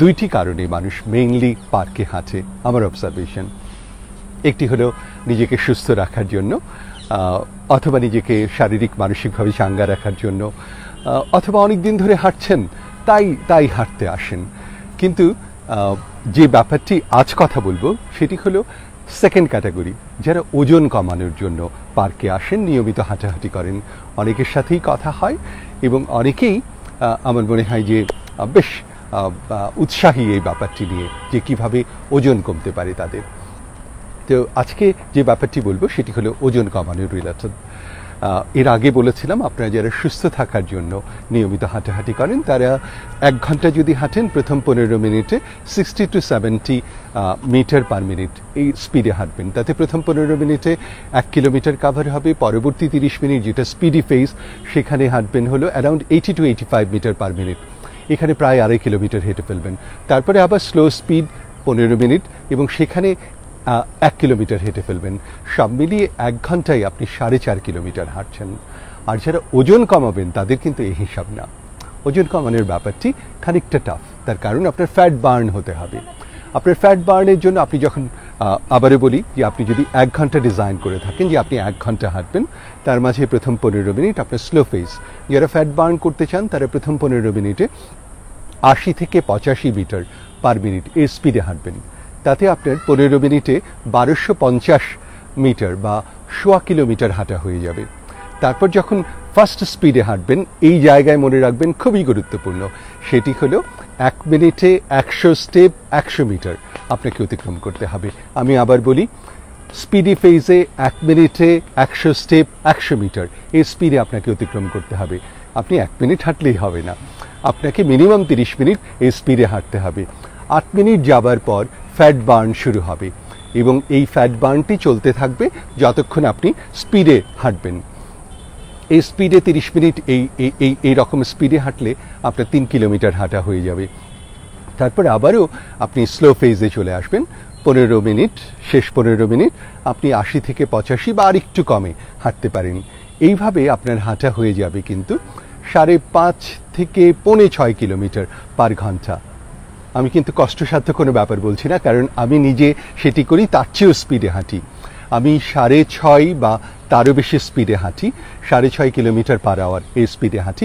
দুইটি কারণে মানুষ মেইনলি পার্কে হাঁটে আমার অবজারভেশন একটি হলো নিজেকে সুস্থ রাখার জন্য অথবা নিজেকে শারীরিক মানসিকভাবে চাঙ্গা রাখার জন্য অথবা অনেক দিন ধরে হাঁটছেন তাই তাই হাঁটতে আসেন কিন্তু যে ব্যাপারটি আজ কথা বলবো সেটি হলো সেকেন্ড ক্যাটাগরি যারা ওজন কমানোর জন্য পার্কে আসেন নিয়মিত হাঁটাহাঁটি করেন অনেকের সাথেই কথা হয় এবং অনেকেই আমার মনে হয় যে বেশ উৎসাহী এই ব্যাপারটি নিয়ে যে কিভাবে ওজন কমতে পারে তাদের তো আজকে যে ব্যাপারটি বলবো সেটি হলো ওজন কমানোর রিলেটেড এর আগে বলেছিলাম আপনারা যারা সুস্থ থাকার জন্য নিয়মিত হাঁটাহাঁটি করেন তারা এক ঘন্টা যদি হাঁটেন প্রথম পনেরো মিনিটে sixty two seventy metre per minute এই স্পিডে হাঁটবেন তাতে প্রথম পনেরো মিনিটে এক কিলোমিটার কাভার হবে পরবর্তী তিরিশ মিনিট যেটা স্পিডি ফেস সেখানে হাঁটবেন হলো around eighty two eighty five metre per minute এখানে প্রায় আড়াই কিলোমিটার হেঁটে ফেলবেন তারপরে আবার স্লো স্পিড পনেরো মিনিট এবং সেখানে এক কিলোমিটার হেঁটে ফেলবেন সব মিলিয়ে এক ঘন্টায় আপনি সাড়ে চার কিলোমিটার হাঁটছেন আর যারা ওজন কমাবেন তাদের কিন্তু এই হিসাব না ওজন কমানোর ব্যাপারটি খানিকটা টাফ তার কারণ আপনার ফ্যাট বার্ন হতে হবে আপনার ফ্যাট বার্নের জন্য আপনি যখন আবারও বলি যে আপনি যদি এক ঘন্টা ডিজাইন করে থাকেন যে আপনি এক ঘন্টা হাঁটবেন তার মাঝে প্রথম পনেরো মিনিট আপনার স্লো ফেস যারা ফ্যাট বার্ন করতে চান তারা প্রথম পনেরো মিনিটে আশি থেকে পঁচাশি মিটার পার মিনিট এর স্পিডে হাঁটবেন তাতে আপনার পনেরো মিনিটে বারোশো পঞ্চাশ মিটার বা সোয়া কিলোমিটার হাঁটা হয়ে যাবে তারপর যখন ফার্স্ট স্পিডে হাঁটবেন এই জায়গায় মনে রাখবেন খুবই গুরুত্বপূর্ণ সেটি হলো এক মিনিটে একশো স্টেপ একশো মিটার আপনাকে অতিক্রম করতে হবে আমি আবার বলি স্পিডি ফেজে এক মিনিটে একশো স্টেপ একশো মিটার এই স্পিডে আপনাকে অতিক্রম করতে হবে আপনি এক মিনিট হাঁটলেই হবে না আপনাকে মিনিমাম তিরিশ মিনিট এই স্পিডে হাঁটতে হবে আট মিনিট যাবার পর ফ্যাট বার্ন শুরু হবে এবং এই ফ্যাট বার্নটি চলতে থাকবে যতক্ষণ আপনি স্পিডে হাঁটবেন এই স্পিডে তিরিশ মিনিট এই এই এই রকম স্পিডে হাঁটলে আপনার তিন কিলোমিটার হাঁটা হয়ে যাবে তারপর আবারও আপনি স্লো ফেজে চলে আসবেন পনেরো মিনিট শেষ পনেরো মিনিট আপনি আশি থেকে পঁচাশি বা আর একটু কমে হাঁটতে পারেন এইভাবে আপনার হাঁটা হয়ে যাবে কিন্তু সাড়ে পাঁচ থেকে পৌনে ছয় কিলোমিটার পার ঘন্টা আমি কিন্তু কষ্টসাধ্য কোনো ব্যাপার বলছি না কারণ আমি নিজে সেটি করি তার চেয়েও স্পিডে হাঁটি আমি সাড়ে ছয় বা তারও বেশি স্পিডে হাঁটি সাড়ে ছয় কিলোমিটার পার আওয়ার এই স্পিডে হাঁটি